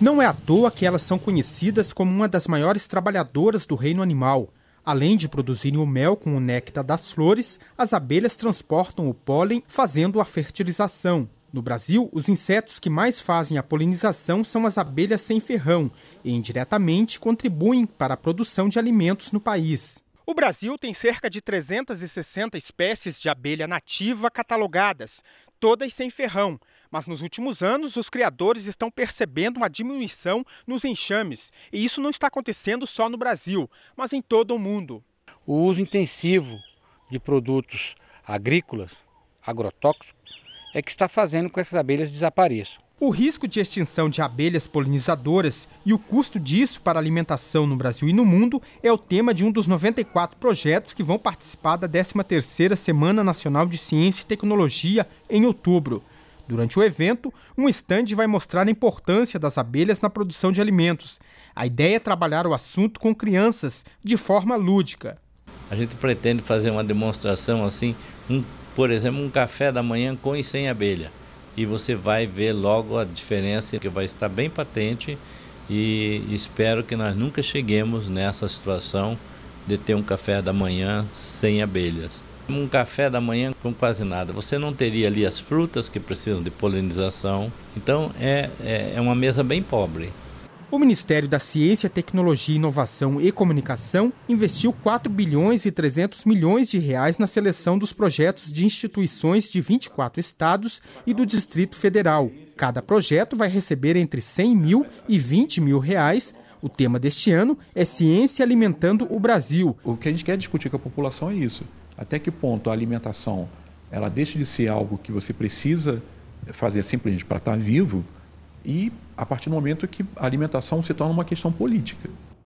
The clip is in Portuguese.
Não é à toa que elas são conhecidas como uma das maiores trabalhadoras do reino animal. Além de produzirem o mel com o néctar das flores, as abelhas transportam o pólen, fazendo a fertilização. No Brasil, os insetos que mais fazem a polinização são as abelhas sem ferrão e indiretamente contribuem para a produção de alimentos no país. O Brasil tem cerca de 360 espécies de abelha nativa catalogadas, todas sem ferrão. Mas nos últimos anos, os criadores estão percebendo uma diminuição nos enxames. E isso não está acontecendo só no Brasil, mas em todo o mundo. O uso intensivo de produtos agrícolas, agrotóxicos, é que está fazendo com que essas abelhas desapareçam. O risco de extinção de abelhas polinizadoras e o custo disso para a alimentação no Brasil e no mundo é o tema de um dos 94 projetos que vão participar da 13ª Semana Nacional de Ciência e Tecnologia em outubro. Durante o evento, um estande vai mostrar a importância das abelhas na produção de alimentos. A ideia é trabalhar o assunto com crianças de forma lúdica. A gente pretende fazer uma demonstração assim, um, por exemplo, um café da manhã com e sem abelha e você vai ver logo a diferença que vai estar bem patente e espero que nós nunca cheguemos nessa situação de ter um café da manhã sem abelhas. Um café da manhã com quase nada. Você não teria ali as frutas que precisam de polinização. Então é, é, é uma mesa bem pobre. O Ministério da Ciência, Tecnologia, Inovação e Comunicação investiu 4 bilhões e 300 milhões de reais na seleção dos projetos de instituições de 24 estados e do Distrito Federal. Cada projeto vai receber entre 100 mil e 20 mil reais o tema deste ano é Ciência Alimentando o Brasil. O que a gente quer discutir com a população é isso. Até que ponto a alimentação ela deixa de ser algo que você precisa fazer simplesmente para estar vivo e a partir do momento que a alimentação se torna uma questão política.